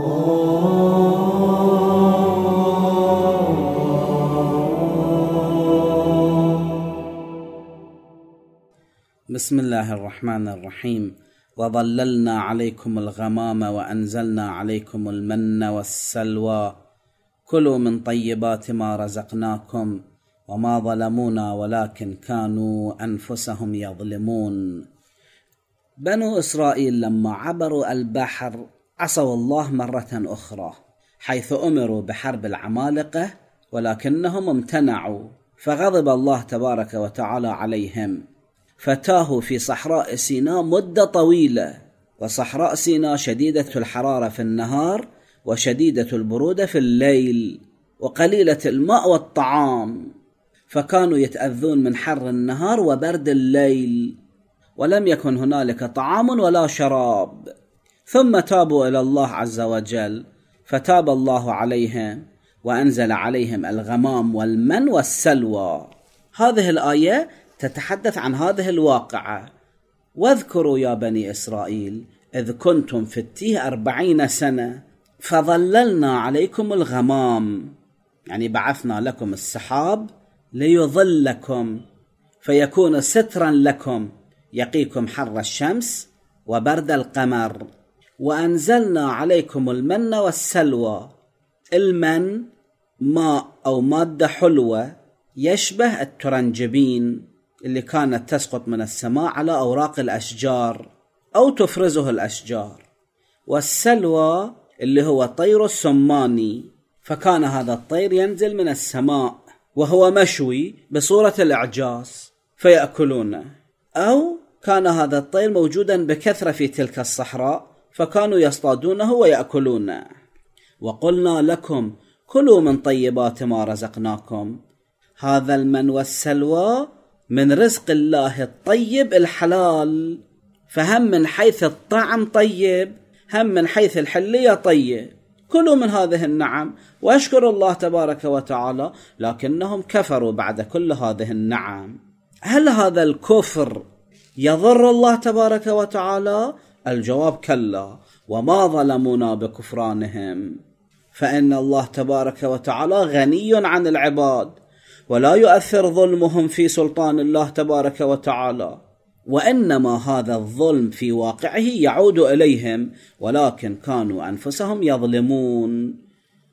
بسم الله الرحمن الرحيم وظللنا عليكم الغمام وانزلنا عليكم المن والسلوى كلوا من طيبات ما رزقناكم وما ظلمونا ولكن كانوا انفسهم يظلمون بنو اسرائيل لما عبروا البحر عصوا الله مرة أخرى حيث أمروا بحرب العمالقة ولكنهم امتنعوا فغضب الله تبارك وتعالى عليهم فتاهوا في صحراء سيناء مدة طويلة وصحراء سيناء شديدة الحرارة في النهار وشديدة البرودة في الليل وقليلة الماء والطعام فكانوا يتأذون من حر النهار وبرد الليل ولم يكن هنالك طعام ولا شراب ثم تابوا الى الله عز وجل فتاب الله عليهم وانزل عليهم الغمام والمن والسلوى هذه الايه تتحدث عن هذه الواقعه واذكروا يا بني اسرائيل اذ كنتم في التيه اربعين سنه فظللنا عليكم الغمام يعني بعثنا لكم السحاب ليظلكم فيكون سترا لكم يقيكم حر الشمس وبرد القمر وأنزلنا عليكم المن والسلوى المن ماء أو مادة حلوة يشبه الترنجبين اللي كانت تسقط من السماء على أوراق الأشجار أو تفرزه الأشجار والسلوى اللي هو طير السماني فكان هذا الطير ينزل من السماء وهو مشوي بصورة الإعجاز فيأكلونه أو كان هذا الطير موجودا بكثرة في تلك الصحراء فكانوا يصطادونه ويأكلونه وقلنا لكم كلوا من طيبات ما رزقناكم هذا المن والسلوى من رزق الله الطيب الحلال فهم من حيث الطعم طيب هم من حيث الحلية طيب كلوا من هذه النعم واشكروا الله تبارك وتعالى لكنهم كفروا بعد كل هذه النعم هل هذا الكفر يضر الله تبارك وتعالى الجواب كلا وما ظلمونا بكفرانهم فان الله تبارك وتعالى غني عن العباد ولا يؤثر ظلمهم في سلطان الله تبارك وتعالى وانما هذا الظلم في واقعه يعود اليهم ولكن كانوا انفسهم يظلمون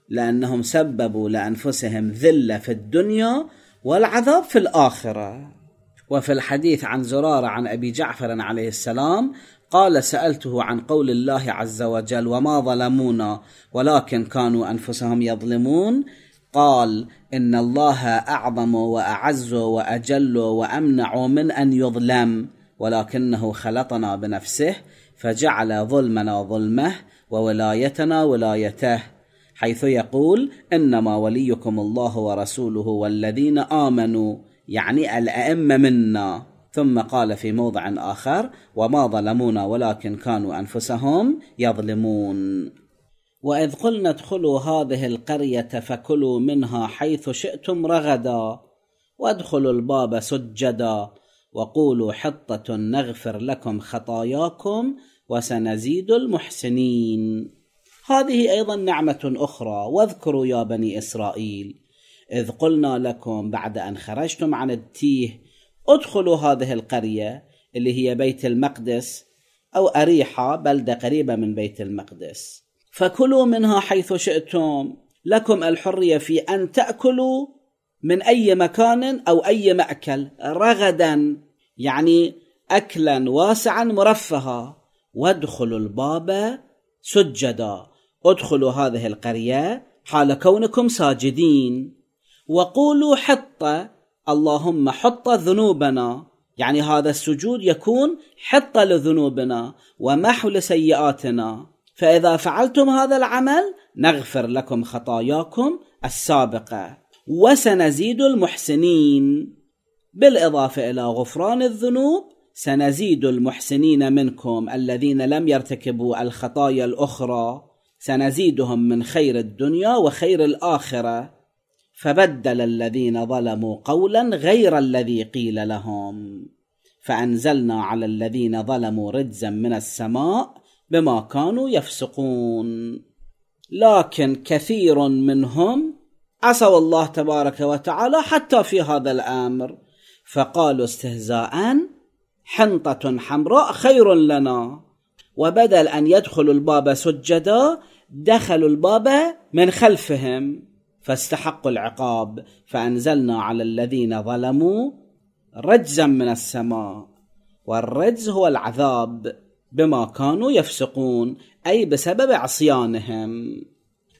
لانهم سببوا لانفسهم ذله في الدنيا والعذاب في الاخره وفي الحديث عن زراره عن ابي جعفر عليه السلام قال سألته عن قول الله عز وجل وما ظلمونا ولكن كانوا أنفسهم يظلمون قال إن الله أعظم وأعز وأجل وأمنع من أن يظلم ولكنه خلطنا بنفسه فجعل ظلمنا ظلمه وولايتنا ولايته حيث يقول انما وليكم الله ورسوله والذين امنوا يعني الائمه منا ثم قال في موضع آخر وما ظلمونا ولكن كانوا أنفسهم يظلمون وإذ قلنا ادخلوا هذه القرية فكلوا منها حيث شئتم رغدا وادخلوا الباب سجدا وقولوا حطة نغفر لكم خطاياكم وسنزيد المحسنين هذه أيضا نعمة أخرى واذكروا يا بني إسرائيل إذ قلنا لكم بعد أن خرجتم عن التيه ادخلوا هذه القرية اللي هي بيت المقدس أو أريحة بلدة قريبة من بيت المقدس فكلوا منها حيث شئتم لكم الحرية في أن تأكلوا من أي مكان أو أي مأكل رغدا يعني أكلا واسعا مرفها وادخلوا الباب سجدا ادخلوا هذه القرية حال كونكم ساجدين وقولوا حطة اللهم حط ذنوبنا يعني هذا السجود يكون حطة لذنوبنا ومحو لسيئاتنا فإذا فعلتم هذا العمل نغفر لكم خطاياكم السابقة وسنزيد المحسنين بالإضافة إلى غفران الذنوب سنزيد المحسنين منكم الذين لم يرتكبوا الخطايا الأخرى سنزيدهم من خير الدنيا وخير الآخرة فبدل الذين ظلموا قولا غير الذي قيل لهم فانزلنا على الذين ظلموا رجزا من السماء بما كانوا يفسقون لكن كثير منهم عصوا الله تبارك وتعالى حتى في هذا الامر فقالوا استهزاء حنطه حمراء خير لنا وبدل ان يدخلوا الباب سجدا دخلوا الباب من خلفهم فاستحقوا العقاب فأنزلنا على الذين ظلموا رجزا من السماء والرجز هو العذاب بما كانوا يفسقون أي بسبب عصيانهم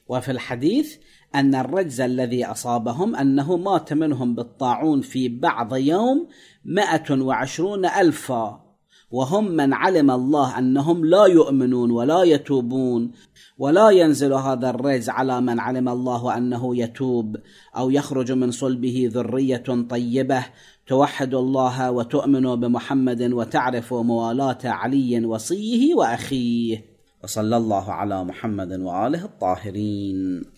وفي الحديث أن الرجز الذي أصابهم أنه مات منهم بالطاعون في بعض يوم مائه وعشرون ألفاً وهم من علم الله انهم لا يؤمنون ولا يتوبون ولا ينزل هذا الرجز على من علم الله انه يتوب او يخرج من صلبه ذريه طيبه توحد الله وتؤمن بمحمد وتعرف موالاه علي وصيه واخيه وصلى الله على محمد واله الطاهرين